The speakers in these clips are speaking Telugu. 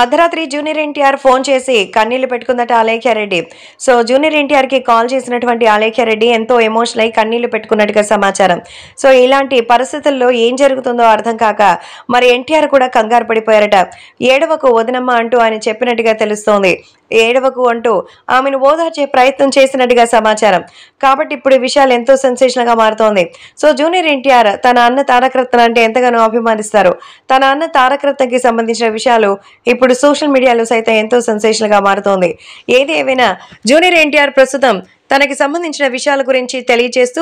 అర్ధరాత్రి జూనియర్ ఎన్టీఆర్ ఫోన్ చేసి కన్నీళ్లు పెట్టుకుందట అలేఖ్యారెడ్డి సో జూనియర్ ఎన్టీఆర్కి కాల్ చేసినటువంటి రెడ్డి ఎంతో ఎమోషనల్ అయి కన్నీళ్లు పెట్టుకున్నట్టుగా సమాచారం సో ఇలాంటి పరిస్థితుల్లో ఏం జరుగుతుందో అర్థం కాక మరి ఎన్టీఆర్ కూడా కంగారు పడిపోయారట ఏడవకు వదనమ్మ అంటూ ఆయన చెప్పినట్టుగా తెలుస్తోంది ఏడవకు అంటూ ఆమెను ఓదార్చే ప్రయత్నం చేసినట్టుగా సమాచారం కాబట్టి ఇప్పుడు ఈ విషయాలు ఎంతో గా మారుతోంది సో జూనియర్ ఎన్టీఆర్ తన అన్న తారకరత్న అంటే ఎంతగానో అభిమానిస్తారు తన అన్న తారకరత్నకి సంబంధించిన విషయాలు ఇప్పుడు సోషల్ మీడియాలో సైతం ఎంతో గా మారుతోంది ఏది ఏవైనా జూనియర్ ఎన్టీఆర్ ప్రస్తుతం తనకి సంబంధించిన విషయాల గురించి తెలియజేస్తూ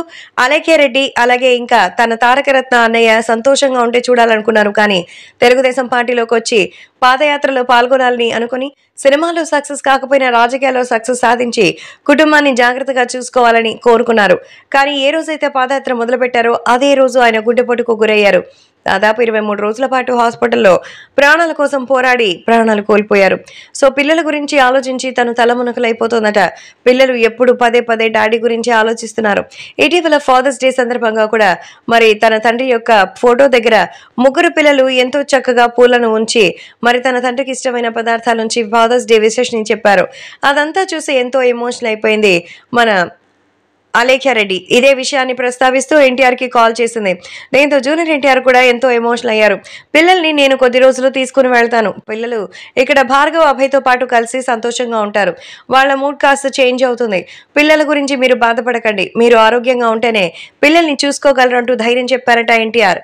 రెడ్డి అలాగే ఇంకా తన తారకరత్న అన్నయ్య సంతోషంగా ఉంటే చూడాలనుకున్నారు కానీ తెలుగుదేశం పార్టీలోకి వచ్చి పాదయాత్రలో పాల్గొనాలని అనుకుని సినిమాలో సక్సెస్ కాకపోయినా రాజకీయాల్లో సక్సెస్ సాధించి కుటుంబాన్ని జాగ్రత్తగా చూసుకోవాలని కోరుకున్నారు కానీ ఏ రోజైతే పాదయాత్ర మొదలుపెట్టారో అదే రోజు ఆయన గుండెపోటుకు గురయ్యారు దాదాపు ఇరవై మూడు రోజుల పాటు హాస్పిటల్లో ప్రాణాల కోసం పోరాడి ప్రాణాలు కోల్పోయారు సో పిల్లల గురించి ఆలోచించి తను తలమునకలైపోతోందట పిల్లలు ఎప్పుడు పదే పదే డాడీ గురించి ఆలోచిస్తున్నారు ఇటీవల ఫాదర్స్ డే సందర్భంగా కూడా మరి తన తండ్రి యొక్క ఫోటో దగ్గర ముగ్గురు పిల్లలు ఎంతో చక్కగా పూలను ఉంచి మరి తన తండ్రికి ఇష్టమైన పదార్థాల నుంచి ఫాదర్స్ డే విశేషని చెప్పారు అదంతా చూసి ఎంతో ఎమోషనల్ అయిపోయింది మన అలేఖ్యారెడ్డి ఇదే విషయాన్ని ప్రస్తావిస్తూ ఎన్టీఆర్కి కాల్ చేసింది దీంతో జూనియర్ ఎన్టీఆర్ కూడా ఎంతో ఎమోషనల్ అయ్యారు పిల్లల్ని నేను కొద్ది రోజులు తీసుకుని వెళ్తాను పిల్లలు ఇక్కడ భార్గవ్ అభయ్తో పాటు కలిసి సంతోషంగా ఉంటారు వాళ్ళ మూడ్ కాస్త చేంజ్ అవుతుంది పిల్లల గురించి మీరు బాధపడకండి మీరు ఆరోగ్యంగా ఉంటేనే పిల్లల్ని చూసుకోగలరంటూ ధైర్యం చెప్పారట ఎన్టీఆర్